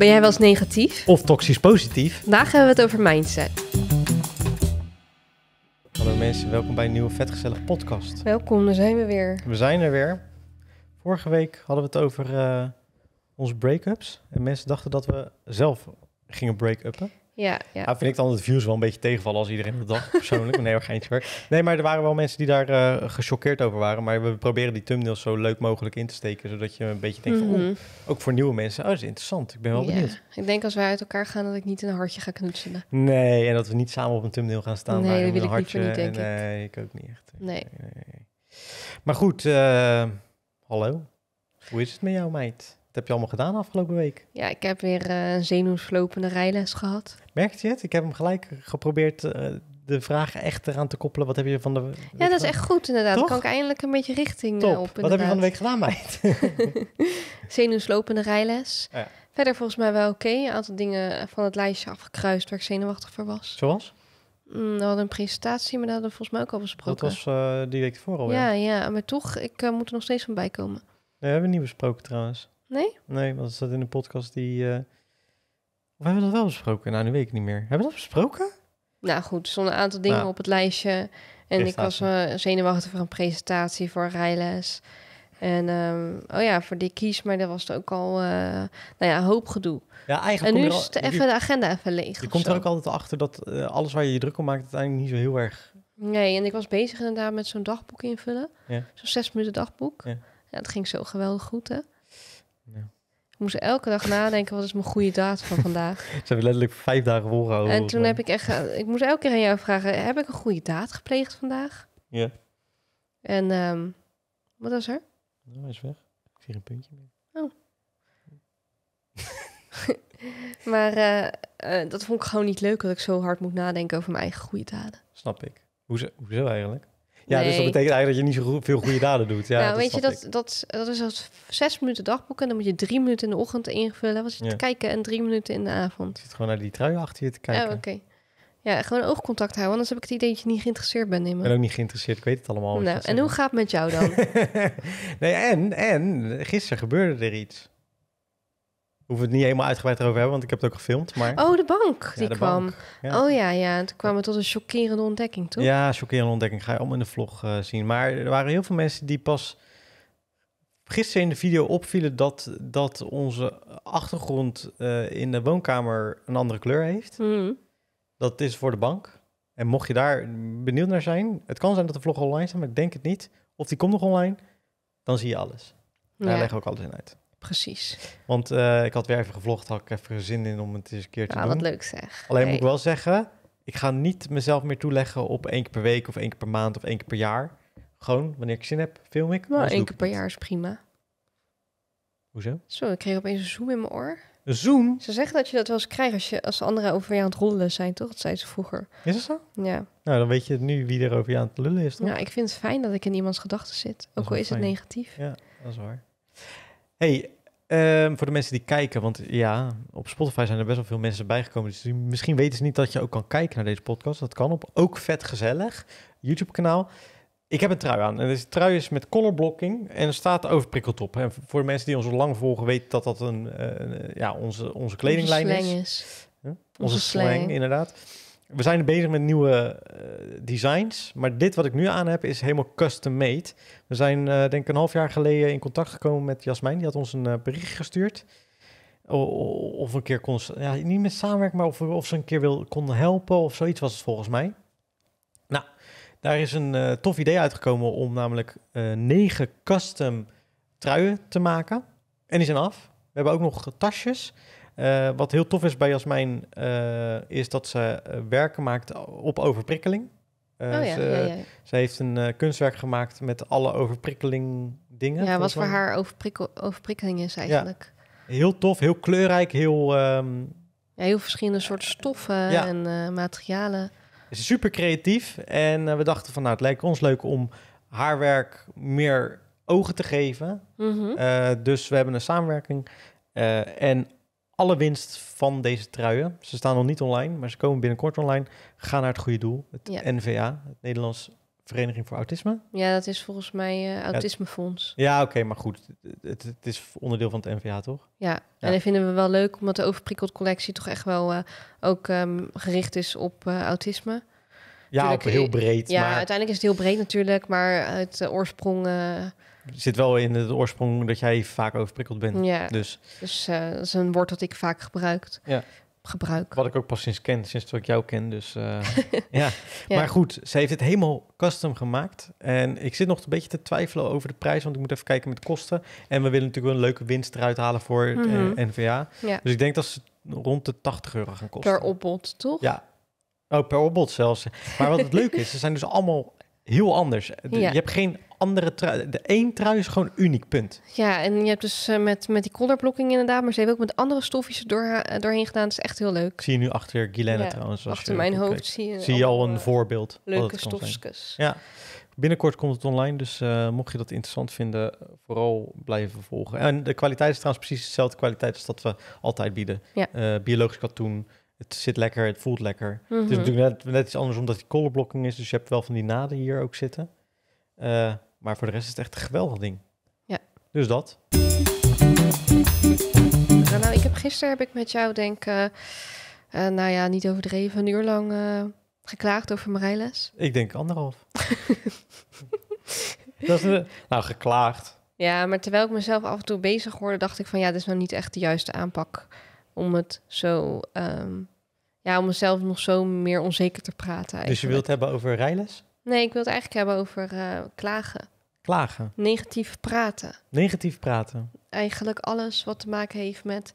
Ben jij wel eens negatief? Of toxisch positief? Vandaag hebben we het over mindset. Hallo mensen, welkom bij een nieuwe vetgezellig podcast. Welkom, daar zijn we weer. We zijn er weer. Vorige week hadden we het over uh, eh, onze break-ups. En mensen dachten dat we zelf gingen break-uppen. Ja, ja. Ah, vind ik dan het views wel een beetje tegenvallen als iedereen dat dacht, persoonlijk. nee, hoor, Nee, maar er waren wel mensen die daar uh, gechoqueerd over waren. Maar we proberen die thumbnails zo leuk mogelijk in te steken, zodat je een beetje denkt van, mhm. ook voor nieuwe mensen, oh, dat is interessant. Ik ben wel benieuwd. Ik denk als wij uit elkaar gaan, dat ik niet een hartje ga knutselen. Nee, en dat we niet samen op een thumbnail gaan staan. Nee, wil een ik hartje, niet, denk Nee, ik. ook niet echt. Nee. Maar goed, eh, hallo. Hoe is het met jou, meid? Wat heb je allemaal gedaan afgelopen week? Ja, ik heb weer eh, een zenuwslopende rijles gehad. Merkt je het? Ik heb hem gelijk geprobeerd eh, de vraag echt eraan te koppelen. Wat heb je van de... Ja, dat is echt goed inderdaad. Dan kan ik eindelijk een beetje richting eh, op inderdaad. Wat heb je van de week gedaan, meid? zenuwslopende rijles. Ja. Verder volgens mij wel oké. Een aantal dingen van het lijstje afgekruist waar ik zenuwachtig voor was. Zoals? Mm, we hadden een presentatie, maar dat hadden we volgens mij ook al besproken. Dat was die week ervoor alweer. Ja, ja, maar toch, ik moet er nog steeds van bijkomen. Nee, we hebben niet besproken trouwens. Nee? Nee, want het staat in de podcast die... Eh, of hebben we dat wel besproken? Nou, nu weet ik niet meer. Hebben we dat besproken? Nou goed, er een aantal dingen nou, op het lijstje. En ik was eh, zenuwachtig voor een presentatie voor rijles. En ehm, oh ja, voor die kies, maar dat was er ook al, uh, nou ja, hoop gedoe. Ja, eigenlijk en nu is even de agenda even leeg. Je komt er ook altijd achter dat alles waar je je druk om maakt, uiteindelijk niet zo heel erg. Nee, en ik was bezig inderdaad met zo'n dagboek invullen. Zo'n zes minuten dagboek. Ja. dat ging zo geweldig goed, hè? Ik moest elke dag nadenken, wat is mijn goede daad van vandaag? Ze hebben letterlijk vijf dagen volgehouden. En toen heb ik echt, eh, ik moest elke keer aan jou vragen, heb ik een goede daad gepleegd vandaag? Ja. En ehm, wat was er? Nou, hij is weg. Ik zie een puntje meer. Oh. maar eh, eh, dat vond ik gewoon niet leuk, dat ik zo hard moet nadenken over mijn eigen goede daden. Snap ik. Hoezo, hoezo eigenlijk? Ja, dus dat betekent eigenlijk dat je niet zo veel goede daden doet. Ja, nou, weet je, dat, dat, dat is als zes minuten dagboeken en dan moet je drie minuten in de ochtend invullen. Wat je te kijken en drie minuten in de avond. Je zit gewoon naar die trui achter je te kijken. Oh, oké. Ja, gewoon oogcontact houden, anders heb ik het idee dat je niet geïnteresseerd bent in me. Ik ben ook niet geïnteresseerd, ik weet het allemaal. Nou, en hoe gaat het met jou dan? nee, en, en gisteren gebeurde er iets hoeven het niet helemaal uitgebreid over hebben, want ik heb het ook gefilmd. Maar... Oh, de bank die kwam. Ja. Oh ja, ja. Toen kwamen we tot een chockerende ontdekking, toch? Ja, chockerende ontdekking. Ga je allemaal in de vlog eh, zien. Maar er waren heel veel mensen die pas gisteren in de video opvielen dat, dat onze achtergrond eh, in de woonkamer een andere kleur heeft. Hmm. Dat is voor de bank. En mocht je daar benieuwd naar zijn, het kan zijn dat de vlog online staat, maar ik denk het niet. Of die komt nog online, dan zie je alles. Daar leggen we ook alles in uit precies. Want eh, ik had weer even gevlogd, had ik even zin in om het eens een keer te ah, doen. Ja, wat leuk zeg. Alleen moet ik wel zeggen, ik ga niet mezelf meer toeleggen op één keer per week of één keer per maand of één keer per jaar. Gewoon, wanneer ik zin heb, film ik. Nou, één keer per jaar is prima. Hoezo? Zo, ik kreeg opeens een zoom in mijn oor. Een zoom? Ze zeggen dat je dat wel eens krijgt als, je, als anderen over je aan het rollen zijn, toch? Dat zei ze vroeger. Is dat zo? Ja. Nou, dan weet je nu wie er over je aan het lullen is, toch? Ja, nou, ik vind het fijn dat ik in iemands gedachten zit. Ook al is het negatief. Ja, dat is waar. Hey, ehm, voor de mensen die kijken, want ja, op Spotify zijn er best wel veel mensen bijgekomen. Dus misschien weten ze niet dat je ook kan kijken naar deze podcast. Dat kan op Ook Vet Gezellig, YouTube-kanaal. Ik heb een trui aan. En deze trui is met colorblocking en staat overprikkeld op. En voor de mensen die ons al lang volgen, weten dat dat een, eh, ja, onze, onze kledinglijn onze is. is. Onze, slang, slang inderdaad we zijn bezig met nieuwe eh, designs. Maar dit wat ik nu aan heb is helemaal custom made. We zijn eh, denk ik een half jaar geleden in contact gekomen met Jasmijn. Die had ons een eh, bericht gestuurd. of een keer kon, ja, niet met samenwerken, maar of, of ze een keer wil, konden helpen of zoiets was het volgens mij. Nou, daar is een tof idee uitgekomen om namelijk negen custom truien te maken. En die zijn af. We hebben ook nog tasjes. Eh, wat heel tof is bij Jasmijn, eh, is dat ze eh, werken maakt op overprikkeling. oh, ja, ze, ja, ze, heeft een kunstwerk gemaakt met alle overprikkeling dingen. Ja, wat voor haar overprikkeling is eigenlijk. Heel tof, heel kleurrijk, heel... Um, heel verschillende soorten stoffen en materialen. super creatief en we dachten van nou, het lijkt ons leuk om haar werk meer ogen te geven. Mm dus we hebben een samenwerking. en alle winst van deze truien. Ze staan nog niet online, maar ze komen binnenkort online. Ga naar het goede doel. Het NVA, het Nederlands Vereniging voor Autisme. Ja, dat is volgens mij uh, Autismefonds. Ja, oké, maar goed. Het, het, is onderdeel van het NVA, toch? Ja. en dat vinden we wel leuk, omdat de overprikkeld collectie toch echt wel eh, ook ehm, gericht is op eh, autisme. Ja, ook heel breed. Ja, uiteindelijk is het heel breed natuurlijk, maar het oorsprong zit wel in de oorsprong dat jij vaak overprikkeld bent. Ja, dus, dus eh, dat is een woord dat ik vaak gebruikt. Ja. Gebruik. Wat ik ook pas sinds ken, sinds dat ik jou ken. Dus eh, ja. Maar goed, ze heeft het helemaal custom gemaakt. En ik zit nog een beetje te twijfelen over de prijs, want ik moet even kijken met kosten. En we willen natuurlijk wel een leuke winst eruit halen voor de mhm. eh, NVA. Ja. Dus ik denk dat ze rond de 80 euro gaan kosten. Per opbod, toch? Ja. Oh, per opbod zelfs. Maar wat het leuk is, ze zijn dus allemaal heel anders. Je hebt geen andere trui. De één trui is gewoon uniek, punt. Ja, en je hebt dus eh, met, met die blocking inderdaad, maar ze hebben ook met andere stofjes door, eh, doorheen gedaan. Dat is echt heel leuk. Zie je nu achter Guilaine ja, trouwens. Achter mijn hoofd zie je, zie je al een eh, voorbeeld. Leuke stofjes. Ja. Binnenkort komt het online, dus mocht je dat interessant vinden, vooral blijven volgen. En de kwaliteit is trouwens precies dezelfde kwaliteit als dat we altijd bieden. Ja. biologisch katoen, het zit lekker, het voelt lekker. Mm Het is mhm. natuurlijk net, net iets anders omdat die colorblocking is, dus je hebt wel van die naden hier ook zitten. Uh, maar voor de rest is het echt een geweldig ding. Ja. Dus dat. Nou, nou ik heb gisteren heb ik met jou denk, uh, eh, eh, nou ja, niet overdreven, een uur lang eh, geklaagd over mijn rijles. Ik denk anderhalf. dat is nou, geklaagd. Ja, maar terwijl ik mezelf af en toe bezig hoorde, dacht ik van ja, dit is nou niet echt de juiste aanpak om het zo, ehm, ja, om mezelf nog zo meer onzeker te praten. Dus je wilt hebben over rijles? Nee, ik wil het eigenlijk hebben over eh, klagen. Klagen. Negatief praten. Negatief praten. Eigenlijk alles wat te maken heeft met.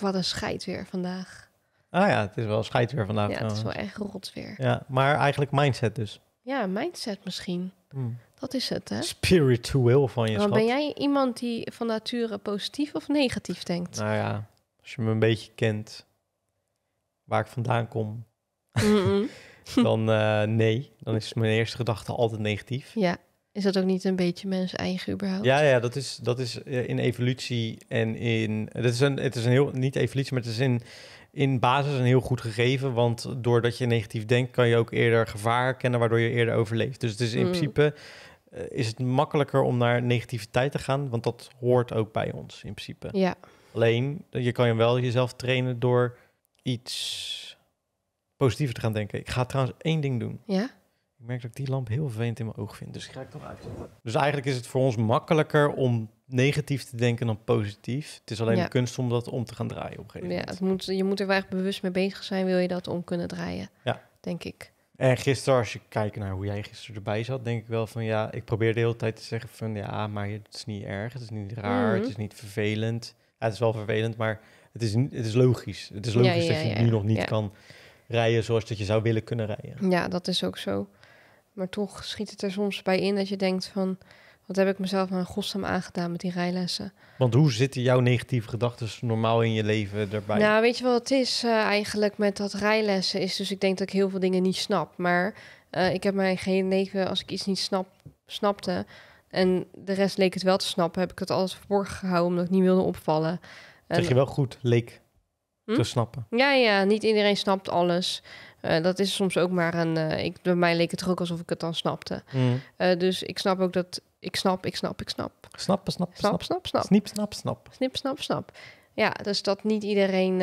wat een scheid weer vandaag. Ah ja, het is wel scheid weer vandaag. Ja, het is wel echt rot weer. Ja, maar eigenlijk mindset dus. Ja, mindset misschien. Hmm. Dat is het, hè? Spiritueel van je Maar Ben jij iemand die van nature positief of negatief denkt? Nou ja, als je me een beetje kent, waar ik vandaan kom. dan eh, nee. Dan is mijn eerste gedachte altijd negatief. Ja. Is dat ook niet een beetje mens eigen überhaupt? Ja, ja dat, is, dat is eh, in evolutie en in... Dat is een, het is een heel... Niet evolutie, maar het is in, in basis een heel goed gegeven. Want doordat je negatief denkt, kan je ook eerder gevaar kennen... waardoor je eerder overleeft. Dus het is in hmm. principe... Eh, is het makkelijker om naar negativiteit te gaan. Want dat hoort ook bij ons in principe. Ja. Alleen, je kan je wel jezelf trainen door iets positiever te gaan denken. Ik ga trouwens één ding doen. Ja? Ik merk dat ik die lamp heel vervelend in mijn oog vind, dus ik ga ik toch uitzetten. Dus eigenlijk is het voor ons makkelijker om negatief te denken dan positief. Het is alleen de kunst om dat om te gaan draaien op een gegeven moment. Ja, het moet, je moet er wel echt bewust mee bezig zijn, wil je dat om kunnen draaien, ja. denk ik. En gisteren, als je kijkt naar hoe jij gisteren erbij zat, denk ik wel van ja, ik probeer de hele tijd te zeggen van ja, maar het is niet erg, het is niet raar, mhm. het is niet vervelend. Ja, het is wel vervelend, maar het is, het is logisch. Het is logisch dat je nu nog niet kan rijden zoals dat je zou willen kunnen rijden. Ja, dat is ook zo. Maar toch schiet het er soms bij in dat je denkt van... wat heb ik mezelf aan nou godsnaam aangedaan met die rijlessen. Want hoe zitten jouw negatieve gedachten normaal in je leven erbij? Nou, weet je wat het is eh, eigenlijk met dat rijlessen? Is dus ik denk dat ik heel veel dingen niet snap. Maar eh, ik heb mijn geen leven, als ik iets niet snap, snapte... en de rest leek het wel te snappen... heb ik het alles verborgen gehouden omdat ik niet wilde opvallen. Dat je wel goed, leek Hm? te snappen. Ja, ja, niet iedereen snapt alles. Eh, dat is soms ook maar een. Eh, ik, bij mij leek het ook alsof ik het dan snapte. Mm. Eh, dus ik snap ook dat. Ik snap, ik snap, ik snap. Snappen, snap, snap, snap, snap. Snip, snap, snap. Snip, snap, snap. Ja, dus dat niet iedereen.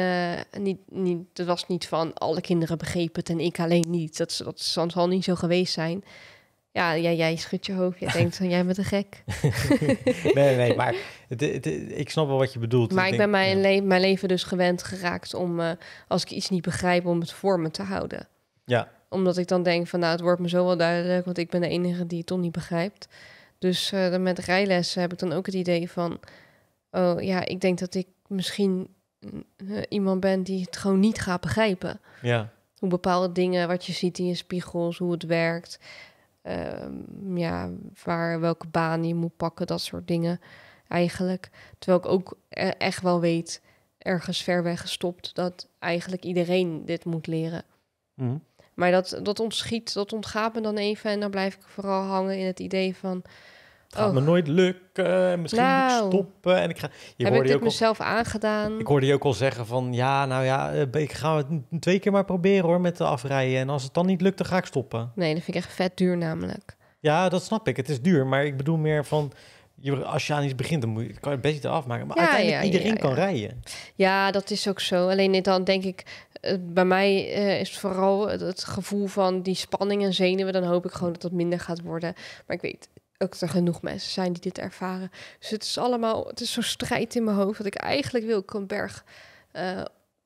niet, niet, dat was niet van alle kinderen begrepen het en ik alleen niet. Dat, dat zal niet zo geweest zijn. Ja, jij, jij schudt je hoofd. Je denkt van, jij bent een gek. nee, nee, maar het, ik snap wel wat je bedoelt. Maar ik, ben mijn, mijn, leven dus gewend geraakt om, eh, als ik iets niet begrijp, om het voor me te houden. Ja. Omdat ik dan denk van, nou, het wordt me zo wel duidelijk, want ik ben de enige die het toch niet begrijpt. Dus uh, met rijlessen heb ik dan ook het idee van, oh ja, ik denk dat ik misschien eh, iemand ben die het gewoon niet gaat begrijpen. Ja. Hoe bepaalde dingen, wat je ziet in je spiegels, hoe het werkt. Ehm, ja, waar welke baan je moet pakken, dat soort dingen eigenlijk. Terwijl ik ook e-, echt wel weet, ergens ver weg gestopt, dat eigenlijk iedereen dit moet leren. Mhm. Maar dat, dat ontschiet, dat ontgaat me dan even en dan blijf ik vooral hangen in het idee van het gaat me oh. nooit lukken. Misschien moet ik nou. stoppen. En ik ga, je Heb ik dit ook mezelf aangedaan? Ik hoorde je ook al zeggen van... Ja, nou ja, eh, ik ga het twee keer maar proberen hoor met de afrijden. En als het dan niet lukt, dan ga ik stoppen. Nee, dat vind ik echt vet duur namelijk. Ja, dat snap ik. Het is duur. Maar ik bedoel meer van... Je, als je aan iets begint, dan moet je, kan het best niet afmaken. Maar ja, uiteindelijk iedereen kan rijden. Ja, dat is ook zo. Alleen dan denk ik... Eh, bij mij uh, is vooral het gevoel van die spanning en zenuwen. Dan hoop ik gewoon dat dat minder gaat worden. Maar ik weet, ook dat er genoeg mensen zijn die dit ervaren. Dus het is allemaal, het is zo'n strijd in mijn hoofd dat ik eigenlijk wil ik een berg eh,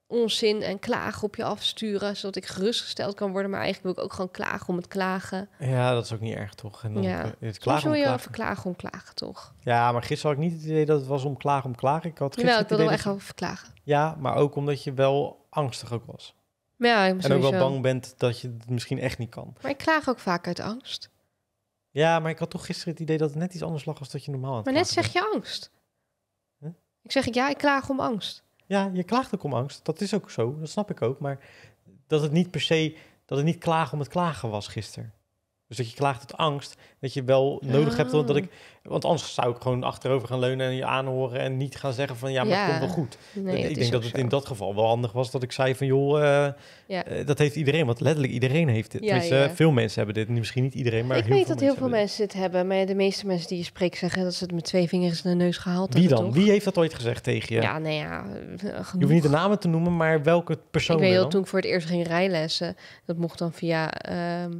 onzin en klagen op je afsturen, zodat ik gerustgesteld kan worden. Maar eigenlijk wil ik ook gewoon klagen om het klagen. Ja, dat is ook niet erg, toch? En dan ja. het klagen Soms wil je klagen. even om klagen, toch? Ja, maar gisteren had ik niet het idee dat het was om klagen om klagen. Ik had gisteren ja, ik wilde wel echt over klagen. Ja, maar ook omdat je wel angstig ook was. Ja, en ook wel bang bent dat je het misschien echt niet kan. Maar ik klaag ook vaak uit angst. Ja, maar ik had toch gisteren het idee dat het net iets anders lag als dat je normaal had. Maar net zeg je angst. Ik zeg, ja, ik klaag om angst. Ja, je klaagt ook om angst. Dat is ook zo. Dat snap ik ook. Maar dat het niet per se, dat het niet klaag om het klagen was gisteren. Dus dat je klaagt uit angst, dat je wel nodig hebt dat oh. ik... Want anders zou ik gewoon achterover gaan leunen en je aanhoren en niet gaan zeggen van ja, maar het komt wel goed. Nee, ik denk dat het in dat geval wel handig was dat ik zei van joh, eh, eh, dat heeft iedereen. Want letterlijk iedereen heeft dit. Ja, veel mensen hebben dit. Misschien niet iedereen, maar ik weet dat heel veel mensen dit hebben. Maar de meeste mensen die je spreekt zeggen dat ze het met twee vingers in de neus gehaald hebben. Wie dan? Wie heeft dat ooit gezegd tegen je? Ja, nou ja, genoeg. Eh, je hoeft niet de namen te noemen, maar welke persoon Ik weet dat toen ik voor het eerst ging rijlessen, dat mocht dan via... Ehm,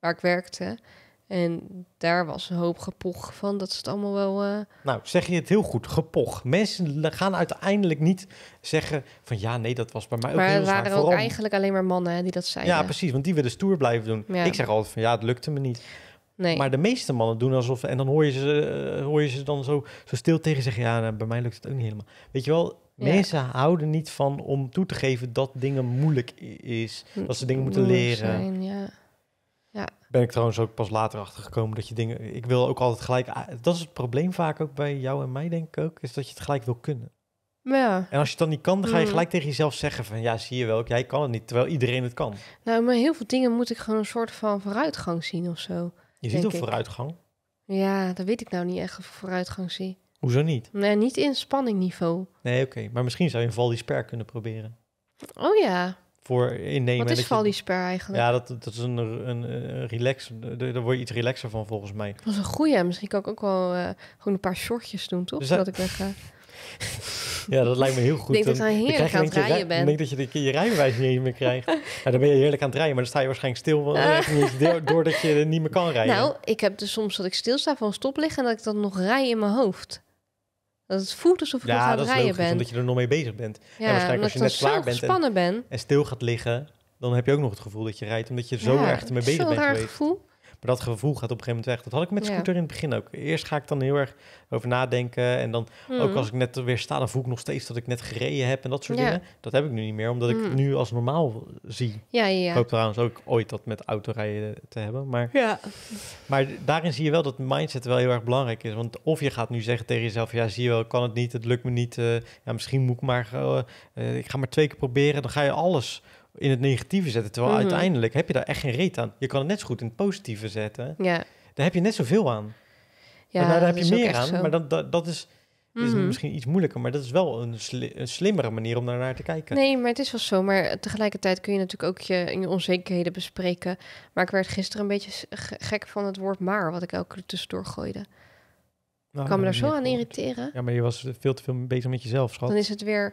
waar ik werkte. En daar was een hoop gepoch van dat ze het allemaal wel. Eh, nou, zeg je het heel goed, gepoch. Mensen gaan uiteindelijk niet zeggen van ja, nee, dat was bij mij ook heel zwaar. Maar waren ook eigenlijk alleen maar mannen die dat zeiden. Ja, precies, want die willen stoer blijven doen. Ik zeg altijd van ja, het lukte me niet. Nee. Maar de meeste mannen doen alsof... En dan hoor je ze, eh, hoor je ze dan zo, zo stil tegen zeggen... ja, nou, bij mij lukt het ook niet helemaal. Weet je wel, mensen houden niet van om toe te geven... dat dingen moeilijk is. Dat ze dingen moeten leren. ja. Ja. Ben ik trouwens ook pas later achter gekomen dat je dingen. Ik wil ook altijd gelijk. Dat is het probleem vaak ook bij jou en mij, denk ik ook. Is dat je het gelijk wil kunnen. Ja. En als je het dan niet kan, dan ga je mm. gelijk tegen jezelf zeggen: van ja, zie je wel, jij kan het niet. Terwijl iedereen het kan. Nou, maar heel veel dingen moet ik gewoon een soort van vooruitgang zien of zo. Je ziet ook vooruitgang? Ja, dat weet ik nou niet echt of vooruitgang zie. Hoezo niet? Nee, niet in spanningniveau. Nee, oké. Maar misschien zou je een sper kunnen proberen. Oh ja voor innemen. Wat is Valisper eigenlijk? Ja, dat, dat is een, een, relax. Daar word je iets relaxer van volgens mij. Dat is een goeie. Misschien kan ik ook wel eh, gewoon een paar shortjes doen, toch? Dus dat... ik weg ja, dat lijkt me heel goed. Ik denk dat je heerlijk aan het rijden bent. Ik denk dat je de, je rijbewijs niet meer krijgt. ja, nou, dan ben je heerlijk aan het rijden, maar dan sta je waarschijnlijk stil doordat je niet meer kan rijden. Nou, ik heb dus soms dat ik stilsta van een stoplicht en dat ik dan nog rij in mijn hoofd. Dat het voelt alsof je ja, aan het rijden logisch, bent. omdat je er nog mee bezig bent. Ja, en waarschijnlijk als je net klaar bent en, stil gaat liggen, dan heb je ook nog het gevoel dat je rijdt, omdat je zo ja, erg mee bezig bent geweest. gevoel. Maar dat gevoel gaat op een gegeven moment weg. Dat had ik met scooter in het begin ook. Eerst ga ik dan heel erg over nadenken. En dan ook hmm. als ik net weer sta, dan voel ik nog steeds dat ik net gereden heb en dat soort dingen. Dat heb ik nu niet meer, omdat ik het hmm. nu als normaal zie. Ja, ja, Ik hoop trouwens ook ooit dat met autorijden te hebben. Maar, ja. maar daarin zie je wel dat mindset wel heel erg belangrijk is. Want of je gaat nu zeggen tegen jezelf, ja zie je wel, kan het niet, het lukt me niet. Eh, ja, misschien moet ik maar, eh, eh, ik ga maar twee keer proberen. Dan ga je alles in het negatieve zetten. Terwijl mhm. uiteindelijk heb je daar echt geen reet aan. Je kan het net zo goed in het positieve zetten. Ja. Daar heb je net zoveel aan. Ja, daar heb je meer aan. Maar dat, dat, is, mhm. misschien iets moeilijker. Maar dat is wel een, slimmere manier om naar te kijken. Nee, maar het is wel zo. Maar tegelijkertijd kun je natuurlijk ook je, je onzekerheden bespreken. Maar ik werd gisteren een beetje gek van het woord maar, wat ik elke keer tussendoor gooide. Nou, ik kan me daar zo aan irriteren. Ja, maar je was veel te veel bezig met jezelf, schat. Dan is het weer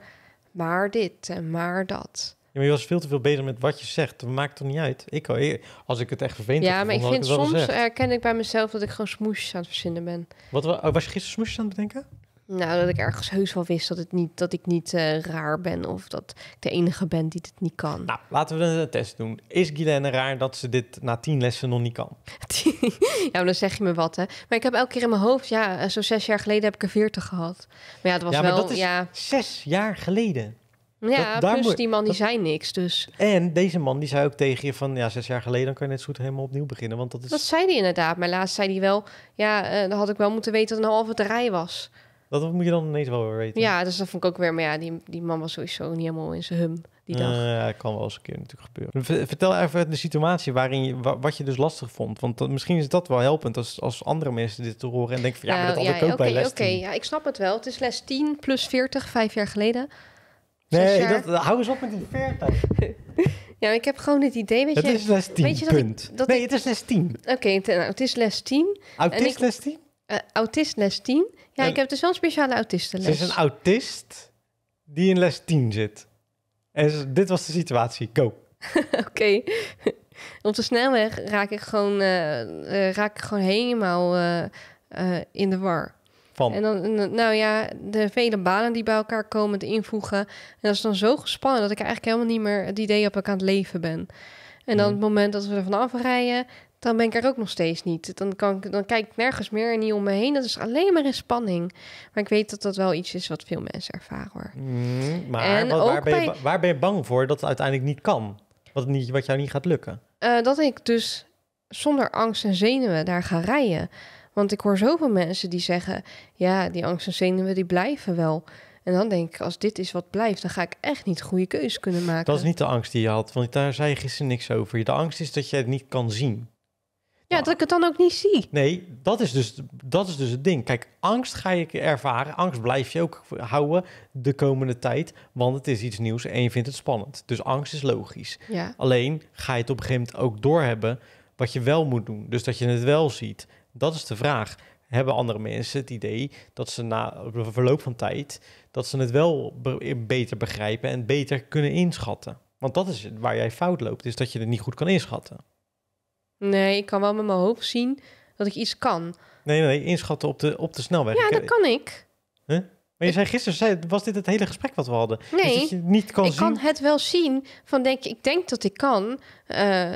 maar dit en maar dat maar je was veel te veel bezig met wat je zegt. Dat maakt toch niet uit. Ik, eh, als ik het echt vervelend Ja, maar ik vind soms herken ik bij mezelf dat ik gewoon smoesjes aan het verzinnen ben. Wat, oh, was je gisteren smoesjes aan het bedenken? Nou, dat ik ergens heus wel wist dat, het niet, dat ik niet eh, raar ben of dat ik de enige ben die dit niet kan. Nou, laten we een test doen. Is Guilaine raar dat ze dit na tien lessen nog niet kan? ja, maar dan zeg je me wat, hè. Maar ik heb elke keer in mijn hoofd, ja, eh, zo zes jaar geleden heb ik er veertig gehad. Maar ja, dat was ja, wel... Dat is ja, zes jaar geleden. Ja, dus plus die man die zei niks, dus... En deze man die zei ook tegen je van... ja, zes jaar geleden dan kan je net zo goed helemaal opnieuw beginnen, want dat is... Dat zei hij inderdaad, maar laatst zei hij wel... ja, uh, dan had ik wel moeten weten dat een nou halve draai was. Dat moet je dan ineens wel weer weten. Ja, dus dat vond ik ook weer... maar ja, die, die man was sowieso niet helemaal in zijn hum die dag. Uh, ja, kan wel eens een keer natuurlijk gebeuren. vertel even de situatie waarin je, wat je dus lastig vond. Want misschien is dat wel helpend als, als andere mensen dit te horen... en denken van ja, maar nou dat had ik ook bij les Oké, ja, ik snap het wel. Het is les 10 plus 40, vijf jaar geleden... Nee, dat, hou eens op met die 40. ja, ik heb gewoon het idee... Weet het je, is les weet je dat punt. Ik, dat nee, ik, het is les 10. Oké, okay, nou, het is les 10. Eh, autist les 10? Uh, autist les 10. Ja, ik heb dus wel een speciale autistenles. Het is een autist die in les 10 zit. En dit was de situatie. Go. Oké. Op de snelweg raak ik gewoon, uh, uh, raak ik gewoon helemaal uh, in de war. En dan, nou ja, de vele banen die bij elkaar komen, te invoegen. En dat is dan zo gespannen dat ik eigenlijk helemaal niet meer het idee heb elkaar ik aan het leven ben. En dan mhm. het moment dat we er vanaf rijden, dan ben ik er ook nog steeds niet. Dan, kan ik, dan kijk ik nergens meer en niet om me heen. Dat is alleen maar een spanning. Maar ik weet dat dat wel iets is wat veel mensen ervaren hoor. Mhm, maar waar, ben je, waar ben je bang voor dat het uiteindelijk niet kan? Wat, niet, wat jou niet gaat lukken? Eh, dat ik dus zonder angst en zenuwen daar ga rijden. Want ik hoor zoveel mensen die zeggen: ja, die angst en zenuwen die blijven wel. En dan denk ik, als dit is wat blijft, dan ga ik echt niet goede keuzes kunnen maken. Dat is niet de angst die je had, want daar zei je gisteren niks over. De angst is dat je het niet kan zien. Ja, nou, dat ik het dan ook niet zie. Nee, dat is, dus, dat is dus het ding. Kijk, angst ga je ervaren. Angst blijf je ook houden de komende tijd. Want het is iets nieuws en je vindt het spannend. Dus angst is logisch. Ja. Alleen ga je het op een gegeven moment ook doorhebben wat je wel moet doen. Dus dat je het wel ziet. Dat is de vraag. Hebben andere mensen het idee dat ze na verloop van tijd dat ze het wel beter begrijpen en beter kunnen inschatten? Want dat is waar jij fout loopt, is dat je het niet goed kan inschatten. Nee, ik kan wel met mijn hoofd zien dat ik iets kan. Nee, nee, inschatten op de, op de snelweg. Ja, dat kan ik. Huh? Maar je zei gisteren, zei, was dit het hele gesprek wat we hadden? Dus nee, dus je niet kan ik kan het wel zien. Van denk, ik denk dat ik kan. Eh,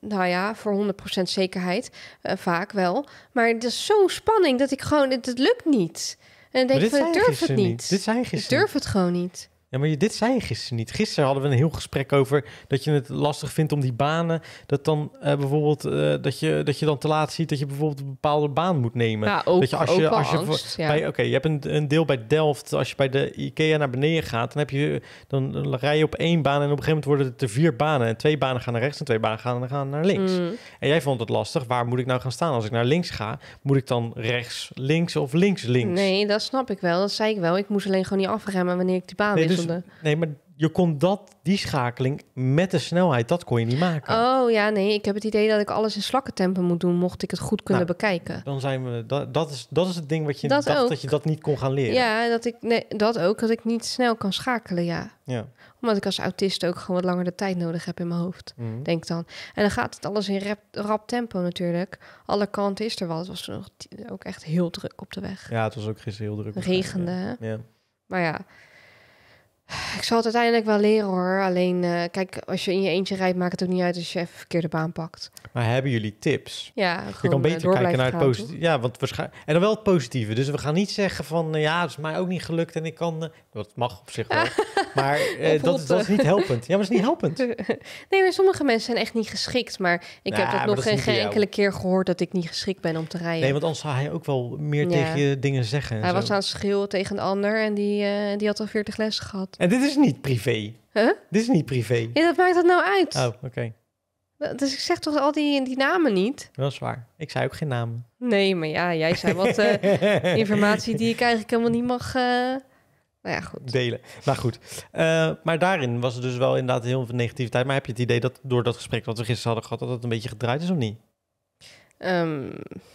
nou ja, voor 100% zekerheid eh, vaak wel. Maar het is zo'n spanning dat ik gewoon, het, lukt niet. En dan denk ik, durf het niet. Dit zijn gisteren. Ik durf het gewoon niet. Ja, maar dit zei gisteren niet. Gisteren hadden we een heel gesprek over dat je het lastig vindt om die banen. Dat dan eh, bijvoorbeeld eh, dat, je, dat je dan te laat ziet dat je bijvoorbeeld een bepaalde baan moet nemen. dat je als je, als je, bij, Oké, je hebt een, een deel bij Delft. Als je bij de IKEA naar beneden gaat, dan, heb je, dan, dan rij je op één baan. En op een gegeven moment worden het er vier banen. En twee banen gaan naar rechts en twee banen gaan, gaan naar links. Mm. En jij vond het lastig. Waar moet ik nou gaan staan? Als ik naar links ga, moet ik dan rechts, links of links, links? Nee, dat snap ik wel. Dat zei ik wel. Ik moest alleen gewoon niet afremmen wanneer ik die baan nee, dus Nee, maar je kon dat, die schakeling met de snelheid, dat kon je niet maken. Oh ja, nee, ik heb het idee dat ik alles in slakkentempo moet doen, mocht ik het goed kunnen nou, bekijken. Dan zijn we, dat, dat, is, dat is het ding wat je dat dacht dat je dat niet kon gaan leren. Ja, dat ik, nee, dat ook, dat ik niet snel kan schakelen, ja. ja. Omdat ik als autist ook gewoon wat langer de tijd nodig heb in mijn hoofd, mhm. denk dan. En dan gaat het alles in rap, rap tempo natuurlijk. Alle kanten is er wel. Het was nog ook echt heel druk op de weg. Ja, het was ook gisteren heel druk. Regende, ja. Maar ja, ik zal het uiteindelijk wel leren hoor. Alleen, eh, kijk, als je in je eentje rijdt, maakt het ook niet uit als je even verkeerde baan pakt. Maar hebben jullie tips? Ja, je kan beter eh, kijken naar het positieve. Ja, want waarschijnlijk. En dan wel het positieve. Dus we gaan niet zeggen van eh, ja, het is mij ook niet gelukt en ik kan. dat mag op zich wel. maar dat, dat, is niet helpend. Ja, maar is niet helpend. nee, maar sommige mensen zijn echt niet geschikt. Maar ik heb dat nog geen, enkele keer gehoord dat ik niet geschikt ben om te rijden. Nee, want anders zou hij ook wel meer tegen je dingen zeggen. Hij zo. was aan het schreeuwen tegen een ander en die, die had al 40 les gehad. En dit is niet privé. Dit is niet privé. Ja, dat maakt dat nou uit. Oh, oké. Dus ik zeg toch al die, die namen niet? Wel zwaar. Ik zei ook geen namen. Nee, maar ja, jij zei wat uh, informatie die ik eigenlijk helemaal niet mag... Eh, nou ja, goed. Delen. Maar nou goed. Eh, maar daarin was het dus wel inderdaad heel veel negativiteit. Maar heb je het idee dat door dat gesprek wat we gisteren hadden gehad... dat het een beetje gedraaid is of niet? Ehm,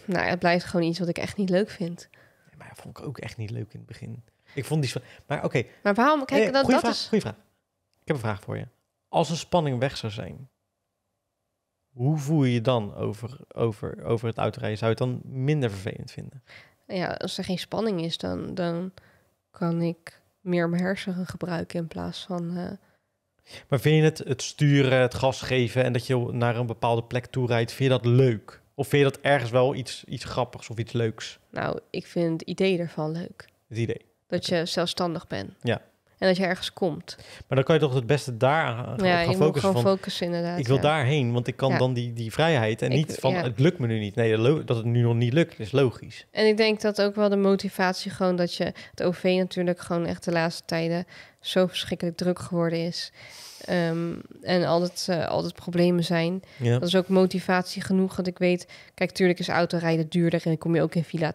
nou, het blijft gewoon iets wat ik echt niet leuk vind. maar dat vond ik ook echt niet leuk in het begin. Ik vond die... Maar oké. Maar waarom... Kijk, dat, goeie dat vraag, is... Ik heb een vraag voor je. Als een spanning weg zou zijn, hoe voel je je dan over, over, over het uitrijden? Zou je het dan minder vervelend vinden? Ja, als er geen spanning is, dan, dan kan ik meer mijn hersenen gebruiken in plaats van... Eh, maar vind je het, het sturen, het gas geven en dat je naar een bepaalde plek toe rijdt, vind je dat leuk? Of vind je dat ergens wel iets, iets grappigs of iets leuks? Nou, ik vind het idee ervan leuk. Het idee? Dat je zelfstandig bent. Ja. En dat je ergens komt. Maar dan kan je toch het beste daar aan ja, je focussen. Moet gewoon focussen inderdaad. Ik wil daarheen, want ik kan dan die, die vrijheid. En niet van, het lukt me nu niet. Nee, dat het nu nog niet lukt, is logisch. En ik denk dat ook wel de motivatie gewoon dat je... Het OV natuurlijk gewoon echt de laatste tijden zo verschrikkelijk druk geworden is. Ehm, en altijd, eh, altijd problemen zijn. Dat is ook motivatie genoeg. dat ik weet, kijk, tuurlijk is autorijden duurder en dan kom je ook in file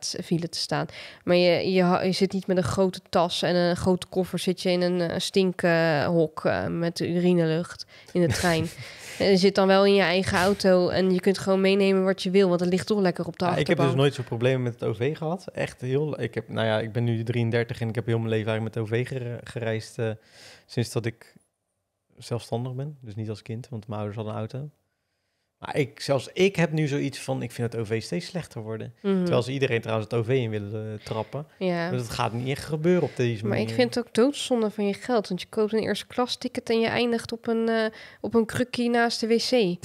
te staan. Maar je, je, je, zit niet met een grote tas en een grote koffer, zit je in een eh, stinkhok uh, met urinelucht in de trein. En je zit dan wel in je eigen auto en je kunt gewoon meenemen wat je wil, want het ligt toch lekker op de ja, achterbank. Ik heb dus nooit zo'n problemen met het OV gehad. Echt heel. Ik heb, nou ja, ik ben nu 33 en ik heb heel mijn leven eigenlijk met OV gereisd sinds dat ik zelfstandig ben. Dus niet als kind, want mijn ouders hadden een auto. Maar ik, zelfs ik heb nu zoiets van, ik vind het OV steeds slechter worden. Mhm. Terwijl ze iedereen trouwens het OV in willen eh, trappen. Ja. Maar dus dat gaat niet echt gebeuren op deze manier. Maar ik vind het ook doodzonde van je geld. Want je koopt een eerste klas ticket en je eindigt op een, eh, op een krukkie naast de wc.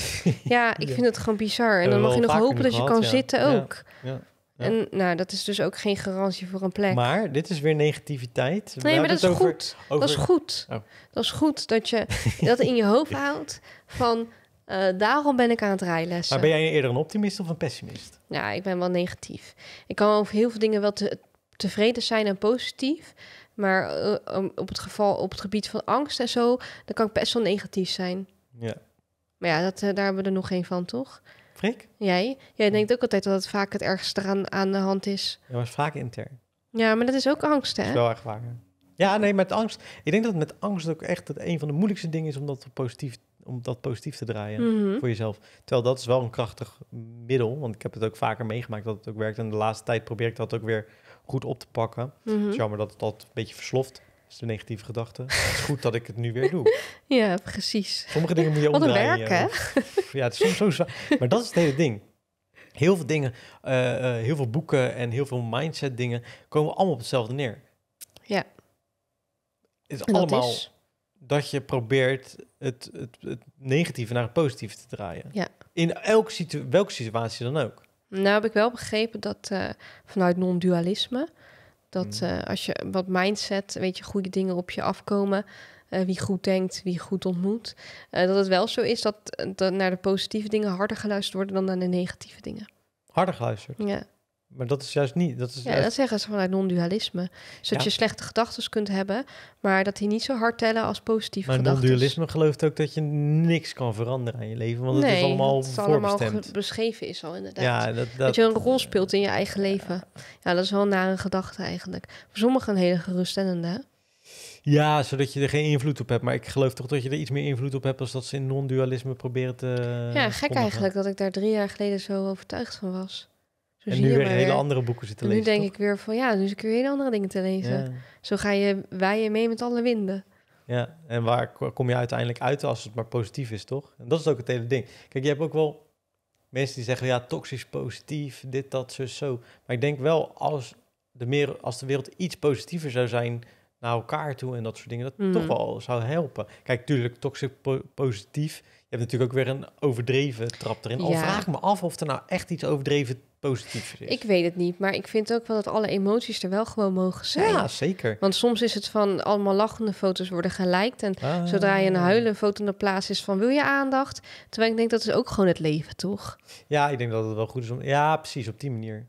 ja, ik vind het gewoon bizar. En dan mag je nog hopen dat je kan zitten ook. Ja. En nou, dat is dus ook geen garantie voor een plek. Maar dit is weer negativiteit. nee, maar dat is, goed. dat is goed. Oh. Dat is goed dat je dat in je hoofd houdt van eh, daarom ben ik aan het rijlessen. Maar ben jij eerder een optimist of een pessimist? Ja, ik ben wel negatief. Ik kan over heel veel dingen wel te, tevreden zijn en positief. Maar eh, op, het geval, op het gebied van angst en zo, dan kan ik best wel negatief zijn. Ja. Maar ja, dat, eh, daar hebben we er nog geen van, toch? Jij? Jij denkt ook altijd dat het vaak het ergste eraan aan de hand is. Ja, maar vaak intern. Ja, maar dat is ook angst, hè? wel erg vaak. Ja, nee, met angst. Ik denk dat met angst ook echt het een van de moeilijkste dingen is om dat positief, om dat positief te draaien mhm. voor jezelf. Terwijl dat is wel een krachtig middel, want ik heb het ook vaker meegemaakt dat het ook werkt. En de laatste tijd probeer ik dat ook weer goed op te pakken. Mhm. jammer dat het dat een beetje versloft de negatieve gedachte. Het is goed dat ik het nu weer doe. ja, precies. Sommige dingen moet je omdraaien. Wat een werk, eh, hè? Ja, het is soms zo zwaar. Maar dat is het hele ding. Heel veel dingen, eh, eh, heel veel boeken en heel veel mindset dingen komen allemaal op hetzelfde neer. Ja. is allemaal dat, je probeert het, het, het negatieve naar het positieve te draaien. Ja. In elke situ welke situatie dan ook. Nou heb ik wel begrepen dat vanuit non-dualisme dat mm. eh, als je wat mindset, weet je, goede dingen op je afkomen. Eh, wie goed denkt, wie goed ontmoet. Eh, dat het wel zo is dat, naar de positieve dingen harder geluisterd worden dan naar de negatieve dingen. Harder geluisterd? Ja. Maar dat is juist niet. Dat is ja, dat zeggen ze vanuit non-dualisme. Zodat je slechte gedachten kunt hebben, maar dat die niet zo hard tellen als positieve gedachten. Maar non-dualisme gelooft ook dat je niks kan veranderen aan je leven, want het is allemaal het is allemaal beschreven is al inderdaad. Ja, dat, dat... dat, je een rol speelt in je eigen leven. Ja, dat is wel naar een gedachte eigenlijk. Voor sommigen een hele geruststellende. Ja, zodat je er geen invloed op hebt. Maar ik geloof toch dat je er iets meer invloed op hebt als dat ze in non-dualisme proberen te. Ja, gek eigenlijk dat ik daar drie jaar geleden zo overtuigd van was en nu weer, hele andere boeken zitten lezen. Nu denk ik weer van ja, dus ik weer hele andere dingen te lezen. Zo ga je wijen mee met alle winden. Ja, en waar kom je uiteindelijk uit als het maar positief is, toch? En dat is ook het hele ding. Kijk, je hebt ook wel mensen die zeggen ja, toxisch positief, dit, dat, zo, zo. Maar ik denk wel als de, meer, als de wereld iets positiever zou zijn naar elkaar toe en dat soort dingen, dat mhm. toch wel zou helpen. Kijk, tuurlijk, toxic po positief. Je hebt natuurlijk ook weer een overdreven trap erin. Al vraag me af of er nou echt iets overdreven positiefs is. Ik weet het niet, maar ik vind ook wel dat alle emoties er wel gewoon mogen zijn. Ja, zeker. Want soms is het van allemaal lachende foto's worden geliked. En ah. zodra je een huilen foto in de plaats is van wil je aandacht? Terwijl ik denk dat is ook gewoon het leven, toch? Ja, ik denk dat het wel goed is om... Ja, precies, op die manier.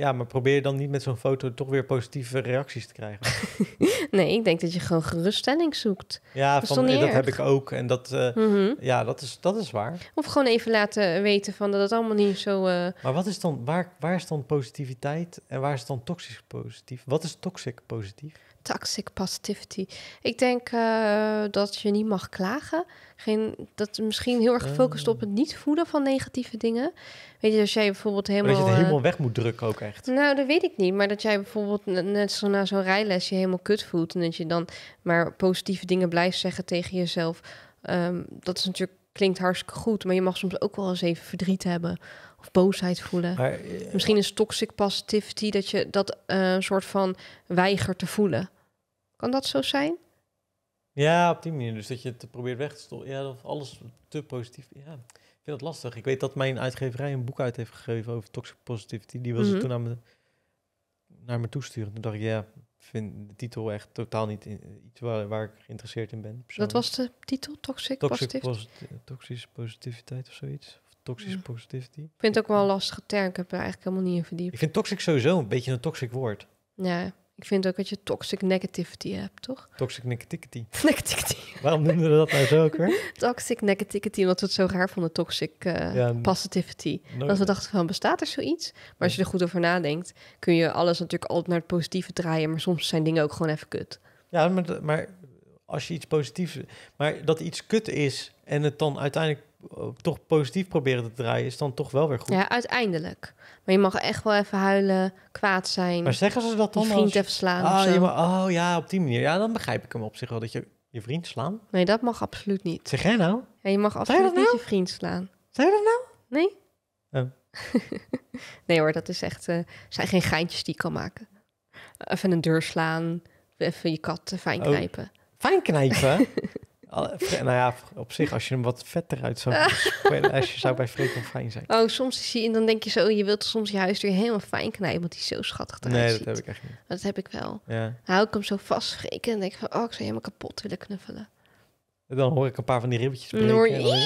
Ja, maar probeer dan niet met zo'n foto toch weer positieve reacties te krijgen? nee, ik denk dat je gewoon geruststelling zoekt. Ja, dat, van, eh, dat heb ik ook. En dat, eh, mhm. ja, dat, is, dat is waar. Of gewoon even laten weten van dat het allemaal niet zo... Eh, maar wat is dan, waar, waar is dan positiviteit en waar is dan toxisch positief? Wat is toxic positief? toxic positivity. Ik denk eh, dat je niet mag klagen. Geen, dat misschien heel erg gefocust op het niet voelen van negatieve dingen. Weet je, als jij bijvoorbeeld helemaal... dat je helemaal eh, weg moet drukken ook echt. Nou, dat weet ik niet. Maar dat jij bijvoorbeeld net zo na zo'n rijles je helemaal kut voelt. En dat je dan maar positieve dingen blijft zeggen tegen jezelf. Ehm, dat is natuurlijk, klinkt hartstikke goed. Maar je mag soms ook wel eens even verdriet hebben of boosheid voelen. Maar, eh, Misschien is toxic positivity dat je dat uh, soort van weigert te voelen. Kan dat zo zijn? Ja, op die manier. Dus dat je het probeert weg te stoppen. Ja, of alles te positief. Ja, ik vind dat lastig. Ik weet dat mijn uitgeverij een boek uit heeft gegeven over toxic positivity. Die was mhm. toen naar me, naar me toesturen. Toen dacht ik, ja, vind de titel echt totaal niet in, iets waar, ik geïnteresseerd in ben. Dat was de titel, Toxic, toxic Positivity? Posit toxische positiviteit of zoiets toxische positivity. Ik vind het ook wel een lastige term. Ik heb er eigenlijk helemaal niet in verdiept. Ik vind toxic sowieso een beetje een toxic woord. Ja, ik vind ook dat je toxic negativity hebt, toch? Toxic negativity. negativity. Waarom noemen we dat nou zo ook weer? toxic negativity, omdat we het zo raar vonden. Toxic uh, positivity. dat we dachten van, bestaat er zoiets? Maar als je er goed over nadenkt, kun je alles natuurlijk altijd naar het positieve draaien. Maar soms zijn dingen ook gewoon even kut. Ja, maar, maar als je iets positiefs... Maar dat iets kut is en het dan uiteindelijk eh, toch positief proberen te draaien, is dan toch wel weer goed. Ja, uiteindelijk. Maar je mag echt wel even huilen, kwaad zijn. Maar zeggen ze dat dan? Je vriend als... even slaan ah, oh ja, op die manier. Ja, dan begrijp ik hem op zich wel, dat je je vriend slaan. Nee, dat mag absoluut niet. Zeg jij nou? Ja, je mag absoluut niet nou? je vriend slaan. Zeggen je dat nou? Nee. Oh. nee hoor, dat is echt... Uh, zijn geen geintjes die ik kan maken. Even een deur slaan, even je kat eh, fijn oh. knijpen. Fijn knijpen? nou ja, op zich, als je hem wat vetter uit zou spelen, als je zou bij Freek fijn zijn. Oh, soms zie je en dan denk je zo, je wilt soms je weer helemaal fijn knijpen, want hij zo schattig eruit Nee, dat heb ik echt niet. dat heb ik wel. Ja. hou ik hem zo vast, Freek, en denk van, oh, ik zou helemaal kapot willen knuffelen. En dan hoor ik een paar van die ribbetjes breken. Dan,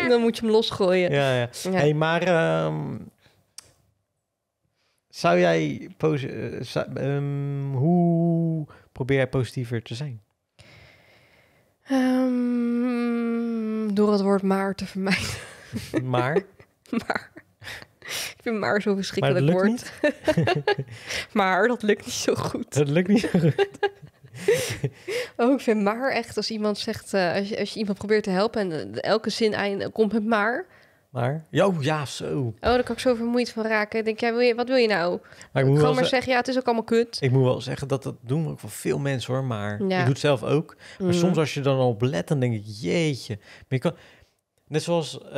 dan, dan moet je hem losgooien. Ja, ja. Hey, maar... zou jij... hoe probeer jij positiever te zijn? Ehm, door het woord maar te vermijden. Maar? maar. Ik vind maar zo'n verschrikkelijk maar woord. maar dat lukt niet zo goed. Dat lukt niet zo goed. oh, ik vind maar echt als iemand zegt, eh, als, je, iemand probeert te helpen en eh, elke zin eind, komt met maar, Jo, ja, zo. Oh, daar kan ik zo vermoeid van raken. Denk jij, wil je, wat wil je nou? ik moet Gewoon maar zeggen, ja, het is ook allemaal kut. Ik moet wel zeggen dat dat doen ook wel veel mensen hoor. Maar ja. ik doe het zelf ook. Maar mhm. soms als je dan al let, dan denk ik, jeetje. Maar kan, net zoals, eh,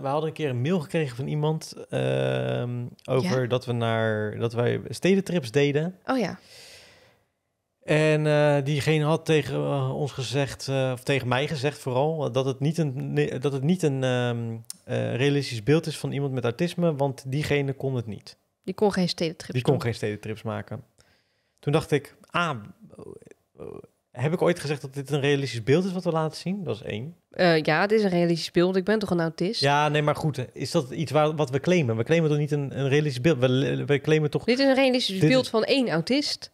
we hadden een keer een mail gekregen van iemand ehm, over dat we naar, dat wij stedentrips deden. Oh ja. En eh, diegene had tegen eh, ons gezegd, eh, of tegen mij gezegd vooral, dat het niet een, dat het niet een ehm, realistisch beeld is van iemand met autisme, want diegene kon het niet. Die kon geen stedentrips Die kon geen geen stedentrips maken. Toen dacht ik, ah, heb ik ooit gezegd dat dit een realistisch beeld is wat we laten zien? Dat is één. ja, het is een realistisch beeld. Ik ben toch een autist? Ja, nee, maar goed. Is dat iets waar, wat we claimen? We claimen toch niet een, een realistisch beeld? We, claimen toch... Dit is een realistisch beeld van één autist?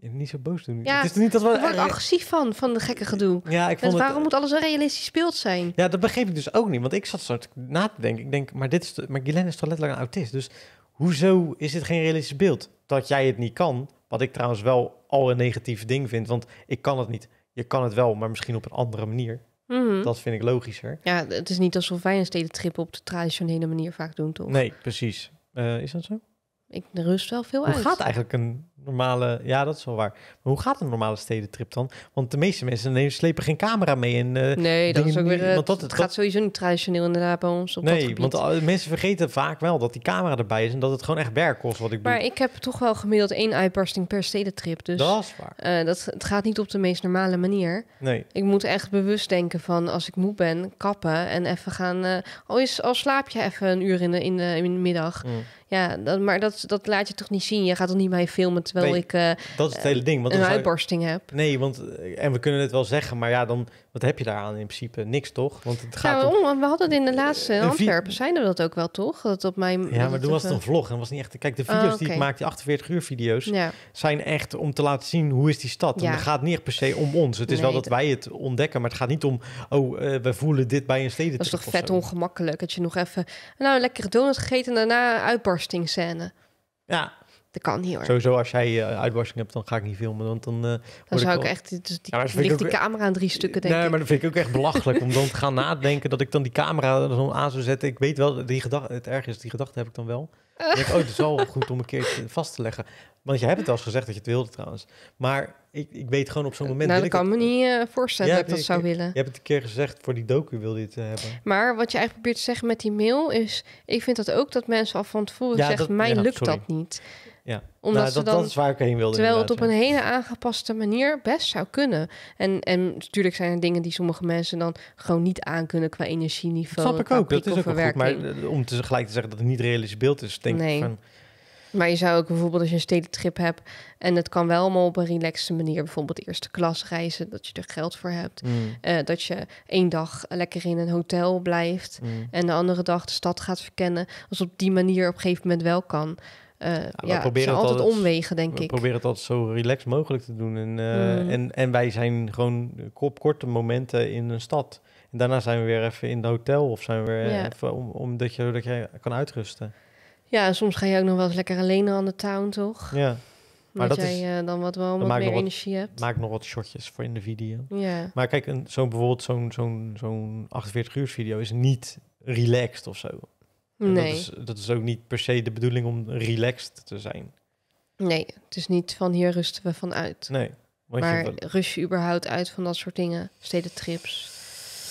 Niet zo boos doen. Ja, het is niet dat we. Daar eh, agressief van, van de gekke gedoe. Ja, ik vond waarom moet alles een realistisch beeld zijn? Ja, dat begreep ik dus ook niet. Want ik zat soort na te denken. Ik denk, maar, dit is maar is toch letterlijk een autist. Dus hoezo is dit geen realistisch beeld? Dat jij het niet kan. Wat ik trouwens wel al een negatief ding vind. Want ik kan het niet. Je kan het wel, maar misschien op een andere manier. Mhm. Dat vind ik logischer. Ja, het is niet alsof wij een stedentrip op de traditionele manier vaak doen, toch? Nee, precies. Eh, is dat zo? ik rust wel veel hoe uit. Hoe gaat eigenlijk een normale... Ja, dat is wel waar. Maar hoe gaat een normale stedentrip dan? Want de meeste mensen nemen, slepen geen camera mee. En, uh, eh, nee, dat is ook weer... Eh, want dat, het gaat sowieso niet traditioneel inderdaad bij ons op Nee, want eh, mensen vergeten vaak wel dat die camera erbij is... en dat het gewoon echt werk kost wat ik Maar ik heb toch wel gemiddeld één uitbarsting per stedentrip. Dus, dat is waar. dat, het gaat niet op de meest normale manier. Nee. Ik moet echt bewust denken van als ik moe ben, kappen en even gaan... Uh, al, oh, is, al oh, slaap je even een uur in de, in de, middag... Mm. Ja, maar dat, dat laat je toch niet zien. Je gaat toch niet mee filmen terwijl ik eh, dat is het hele ding, want een uitbarsting heb. Nee, want eh, en we kunnen het wel zeggen, maar ja, dan wat heb je daaraan in principe? Niks, toch? Want het gaat nou, om, we hadden het in de laatste in Antwerpen, zijn er dat ook wel, toch? Dat op mijn, ja, maar toen was het een vlog en was niet echt... Kijk, de oh, video's die ik maak, die 48 uur video's... zijn echt om te laten zien hoe is die stad. En het gaat niet echt per se om ons. Het is wel dat wij het ontdekken, maar het gaat niet om... oh, eh, we voelen dit bij een steden. Dat is toch vet ongemakkelijk dat je nog even... nou, een lekkere donut gegeten en daarna uitbarstingsscène. Ja, kan hier erg. Sowieso, als jij uh, hebt, dan ga ik niet filmen. Want dan, eh, dan zou ik, echt. Dus die, ja, ligt die camera aan drie stukken. denken. nee, maar dat vind ik ook echt belachelijk om dan te gaan nadenken dat ik dan die camera dan aan zou zetten. Ik weet wel, die gedachte, het ergste die gedachte heb ik dan wel. denk oh, het is wel goed om een keer vast te leggen. Want je hebt het al eens gezegd dat je het wilde trouwens. Maar ik, ik weet gewoon op zo'n eh, moment... Nou, dat kan me niet voorstellen dat ik dat zou willen. Je hebt het een keer gezegd, voor die docu wilde je het hebben. Maar wat je eigenlijk probeert te zeggen met die mail is... Ik vind dat ook dat mensen al van tevoren ja, zeggen, mij lukt dat niet. Ja. Omdat nou, dat, dan, ik heen wilde. Terwijl het op een hele aangepaste manier best zou kunnen. En, en natuurlijk zijn er dingen die sommige mensen dan gewoon niet aan kunnen qua energieniveau. Dat snap ik ook. Dat is ook goed. Maar om te, gelijk te zeggen dat het niet realistisch beeld is, denk ik van... Maar je zou ook bijvoorbeeld als je een stedentrip hebt... en het kan wel op een relaxte manier... bijvoorbeeld eerste klas reizen, dat je er geld voor hebt. Mm. Eh, dat je één dag lekker in een hotel blijft... Mm. en de andere dag de stad gaat verkennen. Als op die manier op een gegeven moment wel kan. Eh, nou, ja, we proberen het altijd, omwegen, denk we ik. proberen het altijd zo relaxed mogelijk te doen. En, eh, mm. en, en wij zijn gewoon op korte momenten in een stad. En daarna zijn we weer even in het hotel of zijn we weer om, omdat je, je kan uitrusten. Ja, en soms ga je ook nog wel eens lekker alleen aan de town, toch? Ja. Maar dat, is, eh, dan wat wel meer energie hebt. Maak nog wat shotjes voor in de video. Ja. Maar kijk, zo'n bijvoorbeeld zo'n zo'n zo'n 48 uur video is niet relaxed of zo. Nee. Dat is, ook niet per se de bedoeling om relaxed te zijn. Nee, het is niet van hier rusten we van uit. Nee. maar rust je überhaupt uit van dat soort dingen? Stedentrips,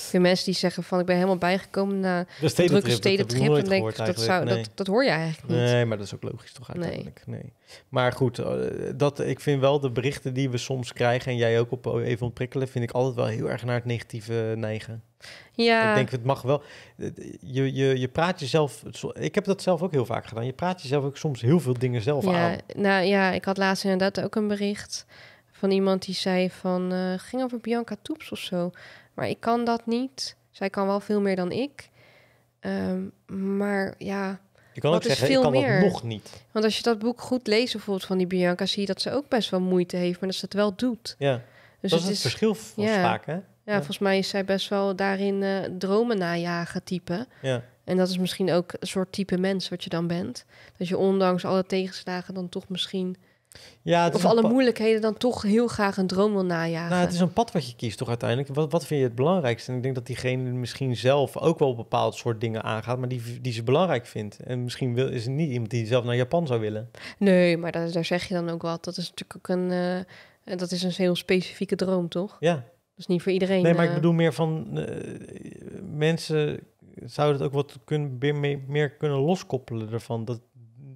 voor mensen die zeggen van ik ben helemaal bijgekomen na de stedentrip, drukke stedentrip. Dat, en denk, dat, zou, dat, dat hoor je eigenlijk niet. Nee, maar dat is ook logisch toch eigenlijk Nee. nee. Maar goed, eh, dat, ik vind wel de berichten die we soms krijgen en jij ook op eh, even ontprikkelen, vind ik altijd wel heel erg naar het negatieve neigen. Ja. Ik denk, het mag wel. Eh, je, je, je praat jezelf. Ik heb dat zelf ook heel vaak gedaan. Je praat jezelf ook soms heel veel dingen zelf ja, aan. Nou ja, ik had laatst inderdaad ook een bericht van iemand die zei van ging over Bianca Toeps of zo. Maar ik kan dat niet. Zij kan wel veel meer dan ik. Um, maar ja, ik kan ook zeggen, veel ik kan meer. nog niet. Want als je dat boek goed leest, bijvoorbeeld van die Bianca, zie je dat ze ook best wel moeite heeft, maar dat ze het wel doet. Ja, dus dat het is het verschil ja. vaak, Ja, volgens mij is zij best wel daarin eh, dromen najagen type. Ja. En dat is misschien ook een soort type mens wat je dan bent. Dat je ondanks alle tegenslagen dan toch misschien ja, of alle moeilijkheden dan toch heel graag een droom wil najagen. Nou, het is een pad wat je kiest toch uiteindelijk. Wat, wat vind je het belangrijkste? En ik denk dat diegene misschien zelf ook wel bepaald soort dingen aangaat, maar die, die ze belangrijk vindt. En misschien wil, is het niet iemand die zelf naar Japan zou willen. Nee, maar daar, daar zeg je dan ook wat. Dat is natuurlijk ook een, uh, dat is een heel specifieke droom, toch? Ja. Dat is niet voor iedereen. Nee, maar ik eh. bedoel meer van eh, mensen zouden het ook wat kunnen, meer, meer kunnen loskoppelen ervan. Dat,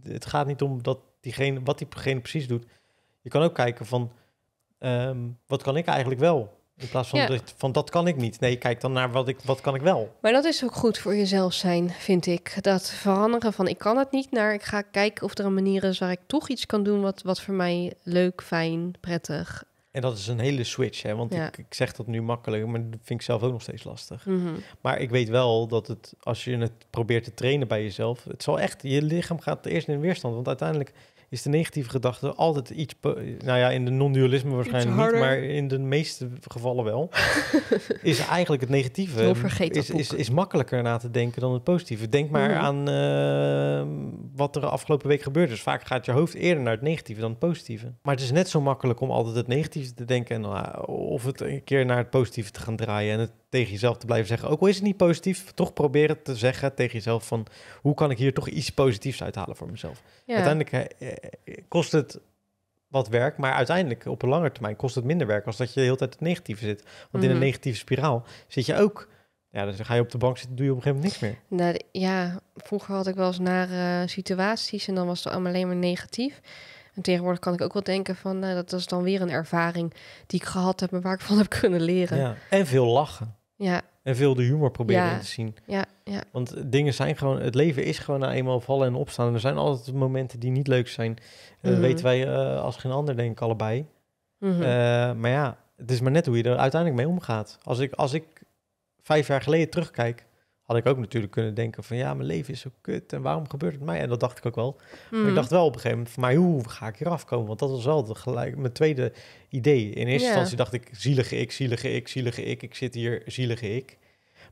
het gaat niet om dat diegene, wat diegene precies doet. Je kan ook kijken van, ehm, wat kan ik eigenlijk wel? In plaats van, dat, van dat kan ik niet. Nee, kijk dan naar wat, ik, wat kan ik wel. Maar dat is ook goed voor jezelf zijn, vind ik. Dat veranderen van ik kan het niet naar ik ga kijken of er een manier is waar ik toch iets kan doen wat, wat voor mij leuk, fijn, prettig. En dat is een hele switch, hè? want ik, ik, zeg dat nu makkelijk, maar dat vind ik zelf ook nog steeds lastig. Mhm. Maar ik weet wel dat het, als je het probeert te trainen bij jezelf, het zal echt, je lichaam gaat eerst in weerstand, want uiteindelijk is de negatieve gedachte altijd iets... Nou ja, in de non-dualisme waarschijnlijk niet, maar in de meeste gevallen wel. is eigenlijk het negatieve is, is, is, makkelijker na te denken dan het positieve. Denk maar aan ehm, wat er afgelopen week gebeurd is. Vaak gaat je hoofd eerder naar het negatieve dan het positieve. Maar het is net zo makkelijk om altijd het negatieve te denken... En, nou, of het een keer naar het positieve te gaan draaien en het tegen jezelf te blijven zeggen. Ook al is het niet positief, toch proberen te zeggen tegen jezelf van hoe kan ik hier toch iets positiefs uithalen voor mezelf. Uiteindelijk eh, eh, kost het wat werk, maar uiteindelijk op een lange termijn kost het minder werk als dat je de hele tijd het negatieve zit. Want in een mhm. negatieve spiraal zit je ook. Ja, dus ga je op de bank zitten, doe je op een gegeven moment niks meer. Nou, ja, vroeger had ik wel eens nare eh, situaties en dan was het allemaal alleen maar negatief. En tegenwoordig kan ik ook wel denken van, nou, dat is dan weer een ervaring die ik gehad heb, maar waar ik van heb kunnen leren. Ja. En veel lachen. Ja. En veel de humor proberen te zien. Ja, ja. Want dingen zijn gewoon, het leven is gewoon nou eenmaal vallen en opstaan. En er zijn altijd momenten die niet leuk zijn. Eh, mhm. weten wij eh, als geen ander, denk ik, allebei. Mhm. Eh, maar ja, het is maar net hoe je er uiteindelijk mee omgaat. Als ik, als ik vijf jaar geleden terugkijk, had ik ook natuurlijk kunnen denken van ja, mijn leven is zo kut en waarom gebeurt het mij? En dat dacht ik ook wel. Maar ik hmm. dacht wel op een gegeven moment van, maar hoe ga ik hier afkomen? Want dat was wel de, gelijk mijn tweede idee. In eerste instantie dacht ik, zielige ik, zielige ik, zielige ik, ik zit hier, zielige ik.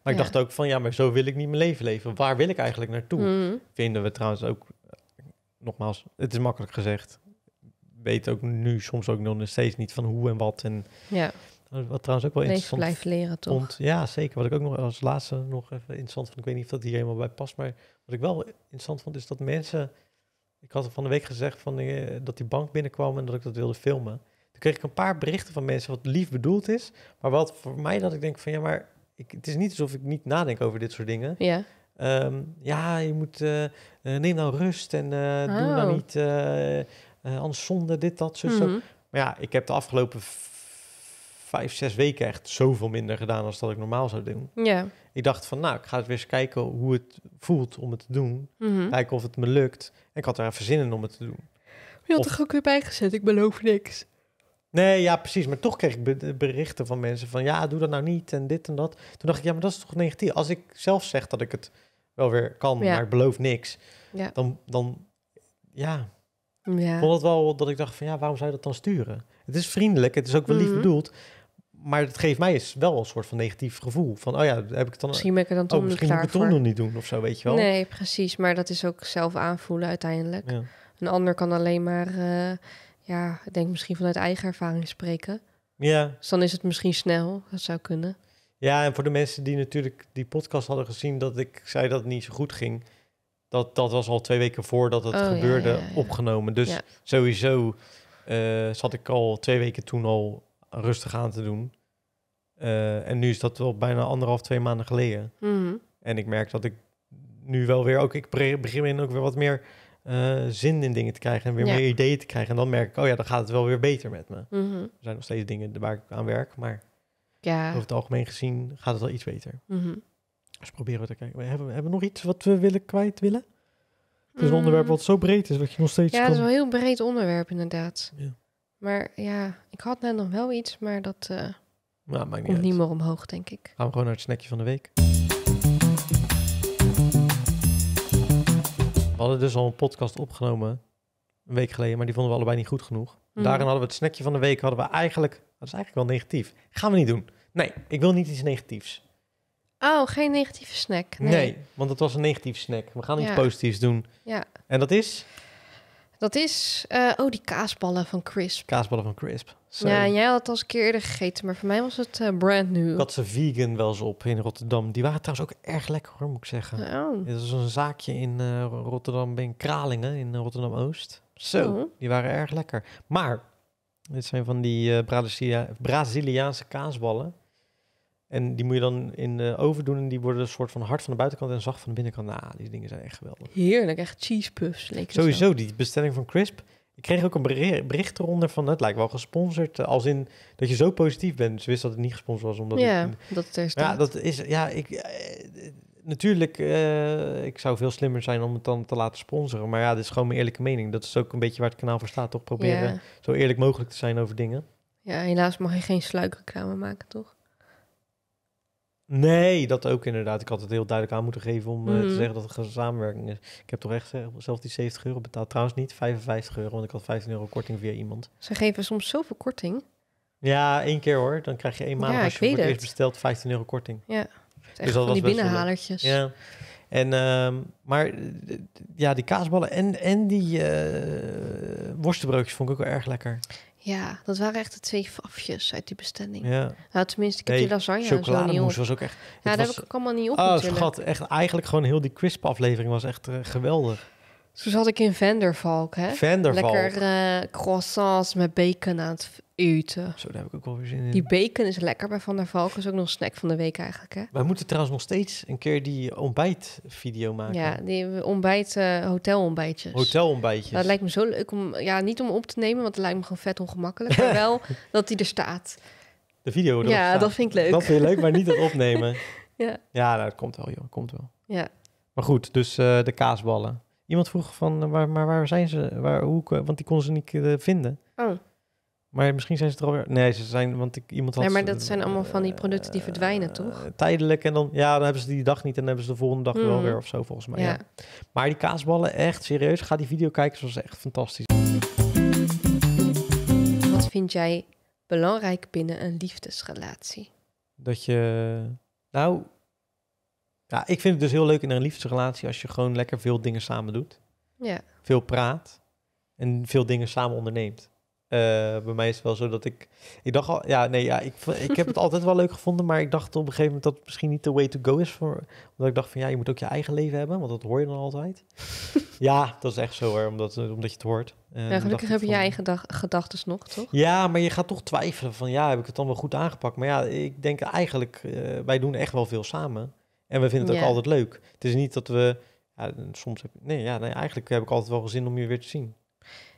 Maar ik dacht ook van ja, maar zo wil ik niet mijn leven leven. Waar wil ik eigenlijk naartoe? Hmm. Vinden we trouwens ook, nogmaals, het is makkelijk gezegd. Weet ook nu soms ook nog steeds niet van hoe en wat. En ja. Wat trouwens ook wel nee, interessant blijft leren, toch? Vond, ja, zeker. Wat ik ook nog als laatste nog even interessant vond, ik weet niet of dat hier helemaal bij past, maar wat ik wel interessant vond, is dat mensen... Ik had van de week gezegd van, eh, dat die bank binnenkwam en dat ik dat wilde filmen. Toen kreeg ik een paar berichten van mensen wat lief bedoeld is, maar wat voor mij dat ik denk van, ja, maar ik, het is niet alsof ik niet nadenk over dit soort dingen. Ja. Ehm, ja, je moet, eh, eh, neem nou rust en doe nou niet, anders zonde, dit, dat, zo, mhm. Maar ja, ik heb de afgelopen vijf, zes weken echt zoveel minder gedaan als dat ik normaal zou doen. Ja. Ik dacht van, nou, ik ga het weer eens kijken hoe het voelt om het te doen. Mhm. Kijken of het me lukt. En ik had er even zin in om het te doen. Ik je had of... toch ook weer bijgezet, ik beloof niks. Nee, ja, precies. Maar toch kreeg ik berichten van mensen van, ja, doe dat nou niet en dit en dat. Toen dacht ik, ja, maar dat is toch negatief. Als ik zelf zeg dat ik het wel weer kan, maar ik beloof niks, ja. dan, dan, ja... Ja. Ik vond het wel dat ik dacht van ja, waarom zou je dat dan sturen? Het is vriendelijk, het is ook wel lief mhm. bedoeld maar het geeft mij is wel een soort van negatief gevoel. Van, oh ja, heb ik het dan... Misschien ben ik dan oh, moet ik het toch nog niet doen of zo, weet je wel. Nee, precies. Maar dat is ook zelf aanvoelen uiteindelijk. Een ander kan alleen maar, eh, ja, ik denk misschien vanuit eigen ervaring spreken. Ja. Dus dan is het misschien snel, dat zou kunnen. Ja, en voor de mensen die natuurlijk die podcast hadden gezien... dat ik zei dat het niet zo goed ging... dat, dat was al twee weken voordat het oh, gebeurde opgenomen. Dus sowieso eh, zat ik al twee weken toen al rustig aan te doen. Eh, en nu is dat wel bijna anderhalf, twee maanden geleden. Mhm. En ik merk dat ik nu wel weer ook, ik begin weer ook weer wat meer eh, zin in dingen te krijgen en weer meer ideeën te krijgen. En dan merk ik, oh ja, dan gaat het wel weer beter met me. Mhm. Er zijn nog steeds dingen waar ik aan werk, maar ja. over het algemeen gezien gaat het wel iets beter. Mm Dus proberen we te kijken. Hebben, hebben we nog iets wat we willen kwijt willen? Het is een mm. onderwerp wat zo breed is, wat je nog steeds. Ja, het is wel een heel breed onderwerp, inderdaad. Ja. Maar ja, ik had net nog wel iets, maar dat nou, maakt niet komt niet meer omhoog, denk ik. Gaan we gewoon naar het snackje van de week. We hadden dus al een podcast opgenomen een week geleden, maar die vonden we allebei niet goed genoeg. Mm. Daarin hadden we het snackje van de week, hadden we eigenlijk, dat is eigenlijk wel negatief. Gaan we niet doen. Nee, ik wil niet iets negatiefs. Oh, geen negatieve snack. Nee, nee want het was een negatieve snack. We gaan iets positiefs doen. Ja. En dat is? Dat is, eh, oh, die kaasballen van Crisp. Kaasballen van Crisp. Ja, en jij had het al een keer eerder gegeten, maar voor mij was het eh, brand new. Ik had ze vegan wel eens op in Rotterdam. Die waren trouwens ook erg lekker hoor, moet ik zeggen. Oh. Dit was een zaakje in uh, Rotterdam, in Kralingen, in Rotterdam-Oost. Zo, oh. die waren erg lekker. Maar, dit zijn van die Braziliaanse kaasballen. En die moet je dan in overdoen En die worden een soort van hard van de buitenkant en zacht van de binnenkant. Nou, die dingen zijn echt geweldig. Heerlijk, echt cheese puffs. Leek Sowieso, die bestelling van Crisp. Ik kreeg ook een bericht eronder van, het lijkt wel gesponsord. Eh, als in, dat je zo positief bent. Ze wist dat het niet gesponsord was. Omdat ja, dat is Ja, dat is, ja, ik... Eh, natuurlijk, uh, ik zou veel slimmer zijn om het dan te laten sponsoren. Maar ja, dit is gewoon mijn eerlijke mening. Dat is ook een beetje waar het kanaal voor staat. Toch proberen zo eerlijk mogelijk te zijn over dingen. Ja, helaas mag je geen sluikreclame maken, toch? Nee, dat ook inderdaad. Ik had het heel duidelijk aan moeten geven om eh, te mhm. zeggen dat het een samenwerking is. Ik heb toch echt zelf die 70 euro betaald. Trouwens niet 55 euro, want ik had 15 euro korting via iemand. Ze geven soms zoveel korting. Ja, één keer hoor. Dan krijg je eenmalig ja, als je voor het eerst bestelt 15 euro korting. Ja, dus echt die binnenhalertjes. Ja. En, ehm, maar eh, ja, die kaasballen en, en die uh, vond ik ook wel erg lekker. Ja, dat waren echt de twee fafjes uit die bestelling. Ja. Nou, tenminste, ik heb nee, die lasagne chocolademousse was ook echt... Ja, dat heb ik ook allemaal niet op Oh, schat. Echt, eigenlijk gewoon heel die crisp aflevering was echt eh, geweldig. Zo zat ik in Vendervalk hè? Lekker eh, croissants met bacon aan het eten. Zo, daar heb ik ook wel weer zin in. Die bacon is lekker bij Van der Valk. is ook nog een snack van de week eigenlijk, hè? Wij moeten trouwens nog steeds een keer die ontbijtvideo maken. Ja, die ontbijt, uh, hotelontbijtjes. Hotelontbijtjes. Dat lijkt me zo leuk om... Ja, niet om op te nemen, want dat lijkt me gewoon vet ongemakkelijk. maar wel dat die er staat. De video staat. Ja, dat vind ik leuk. Dat vind je leuk, maar niet het opnemen. ja. Ja, nou, dat komt wel, joh. Komt wel. Ja. Maar goed, dus eh, de kaasballen. Iemand vroeg van, eh, waar, maar waar zijn ze? Waar, hoe, want die kon ze niet eh, vinden. Oh. Maar misschien zijn ze er alweer... Nee, ze zijn... Want ik, iemand had... maar dat zijn allemaal van die eh, producten die verdwijnen, toch? Tijdelijk. En dan, ja, dan hebben ze die dag niet. En dan hebben ze de volgende dag wel hmm. weer of zo, volgens mij. Ja. ja. Maar die kaasballen, echt serieus. Ga die video kijken. Ze was echt fantastisch. Wat vind jij belangrijk binnen een liefdesrelatie? Dat je... Nou, ja, ik vind het dus heel leuk in een liefdesrelatie als je gewoon lekker veel dingen samen doet. Ja. Veel praat en veel dingen samen onderneemt. Eh, bij mij is het wel zo dat ik. Ik dacht al, ja, nee, ja, ik, ik heb het altijd wel leuk gevonden, maar ik dacht op een gegeven moment dat het misschien niet de way to go is. Voor, omdat ik dacht van ja, je moet ook je eigen leven hebben, want dat hoor je dan altijd. ja, dat is echt zo hoor, omdat, eh, omdat je het hoort. Eh, ja, gelukkig heb je je eigen gedachten nog, toch? Ja, maar je gaat toch twijfelen van ja, heb ik het dan wel goed aangepakt? Maar ja, ik denk eigenlijk, wij doen echt wel veel samen. En we vinden het ook altijd leuk. Het is niet dat we... Ja, soms heb, nee, ja, nee, eigenlijk heb ik altijd wel gezin om je weer te zien.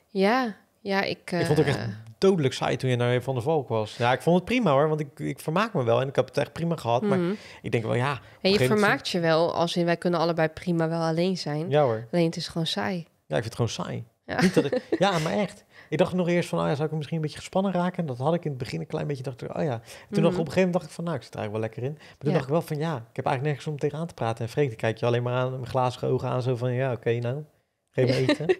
Ja, ja, ik... Ik vond het ook echt eh, dodelijk saai toen je naar Van de volk was. Ja, ik vond het prima hoor, want ik, ik vermaak me wel en ik heb het echt prima gehad. Maar mhm. ik denk wel, ja... En je vermaakt je wel, als in wij kunnen allebei prima wel alleen zijn. Ja hoor. Alleen het is gewoon saai. Ja, ik vind het gewoon saai. Niet dat ik, ja, maar echt. Ik dacht nog eerst van, ah, ja, zou ik misschien een beetje gespannen raken? Dat had ik in het begin een klein beetje, dacht ik, oh ja. toen nog mhm. op een gegeven moment dacht ik van, nou, ik zit er eigenlijk wel lekker in. Maar toen dacht ik wel van, ja, ik heb eigenlijk nergens om tegenaan te praten. En vreemd Dan kijk je alleen maar aan, mijn glazige ogen aan, zo van, ja, oké, nou, geef me eten.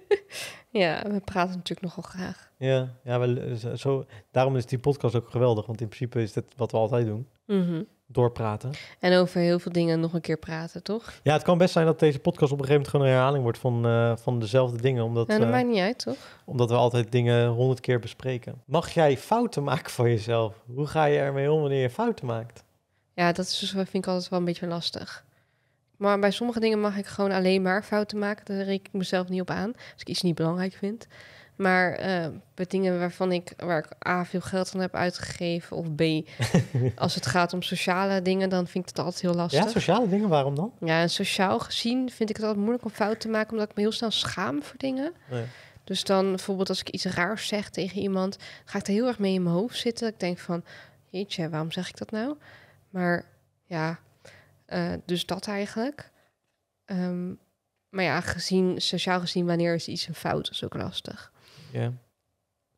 ja, we praten natuurlijk nogal graag. Ja, ja wel, eh, zo, daarom is die podcast ook geweldig, want in principe is dat wat we altijd doen. Mm doorpraten. En over heel veel dingen nog een keer praten, toch? Ja, het kan best zijn dat deze podcast op een gegeven moment gewoon een herhaling wordt van, eh, van dezelfde dingen. Omdat, nou, dat eh, maakt niet uit, toch? Omdat we altijd dingen honderd keer bespreken. Mag jij fouten maken van jezelf? Hoe ga je ermee om wanneer je fouten maakt? Ja, dat is dus, vind ik altijd wel een beetje lastig. Maar bij sommige dingen mag ik gewoon alleen maar fouten maken. Daar reken ik mezelf niet op aan. Als ik iets niet belangrijk vind. Maar eh, bij dingen waarvan ik, waar ik A, veel geld aan heb uitgegeven, of B, als het gaat om sociale dingen, dan vind ik het altijd heel lastig. Ja, sociale dingen, waarom dan? Ja, en sociaal gezien vind ik het altijd moeilijk om fout te maken, omdat ik me heel snel schaam voor dingen. Oh dus dan bijvoorbeeld als ik iets raars zeg tegen iemand, ga ik er heel erg mee in mijn hoofd zitten. Ik denk van, jeetje, waarom zeg ik dat nou? Maar ja, eh, dus dat eigenlijk. Ehm, maar ja, gezien, sociaal gezien, wanneer is iets een fout, is ook lastig. Yeah.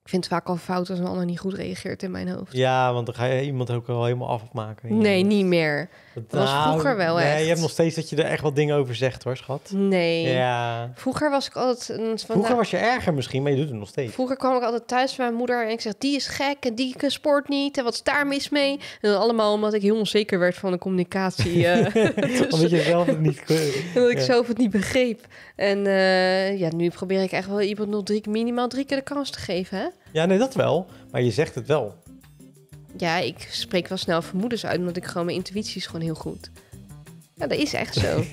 Ik vind het vaak al fout als een ander niet goed reageert in mijn hoofd. Ja, want dan ga je iemand ook wel helemaal afmaken. Nee, niet meer. Dat, was nou, vroeger wel nee, echt. Je hebt nog steeds dat je er echt wat dingen over zegt hoor, schat. Nee. Ja. Vroeger was ik altijd... Een, van, vroeger nou, was je erger misschien, maar je doet het nog steeds. Vroeger kwam ik altijd thuis bij mijn moeder en ik zeg... die is gek en die sport niet en wat is daar mis mee? En dan allemaal omdat ik heel onzeker werd van de communicatie. uh, omdat je zelf het niet... omdat ik zelf het niet begreep. En eh, ja, nu probeer ik echt wel iemand nog drie, minimaal drie keer de kans te geven, hè? Ja, nee, dat wel. Maar je zegt het wel. Ja, ik spreek wel snel vermoedens uit, omdat ik gewoon mijn intuïtie is gewoon heel goed. Ja, dat is echt zo.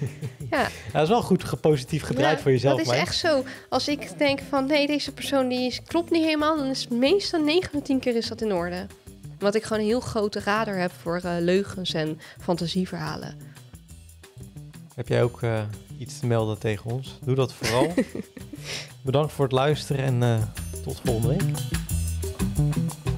ja. dat is wel goed positief gedraaid voor jezelf. Dat is echt zo. Als ik denk van nee, deze persoon die is, klopt niet helemaal, dan is meestal 9 van 10 keer is dat in orde. Omdat ik gewoon een heel grote radar heb voor eh, leugens en fantasieverhalen. Heb jij ook eh, iets te melden tegen ons? Doe dat vooral. Bedankt voor het luisteren en eh, tot volgende week.